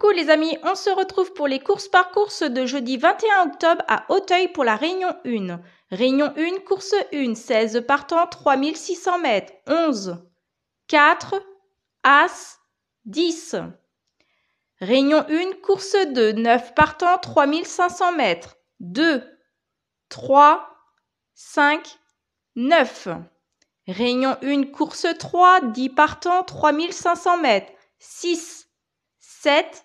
Coucou les amis, on se retrouve pour les courses par courses de jeudi 21 octobre à Auteuil pour la Réunion 1. Réunion 1, course 1, 16 partant 3600 mètres, 11, 4, As, 10. Réunion 1, course 2, 9 partant 3500 mètres, 2, 3, 5, 9. Réunion 1, course 3, 10 partant 3500 mètres, 6, 7,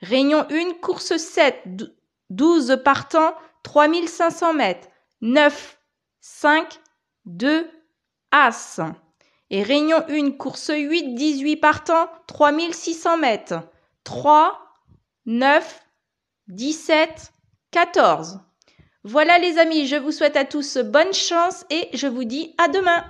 Réunion 1, course 7, 12 partants, 3500 mètres, 9, 5, 2, As. Et Réunion 1, course 8, 18 partants, 3600 mètres, 3, 9, 17, 14. Voilà les amis, je vous souhaite à tous bonne chance et je vous dis à demain.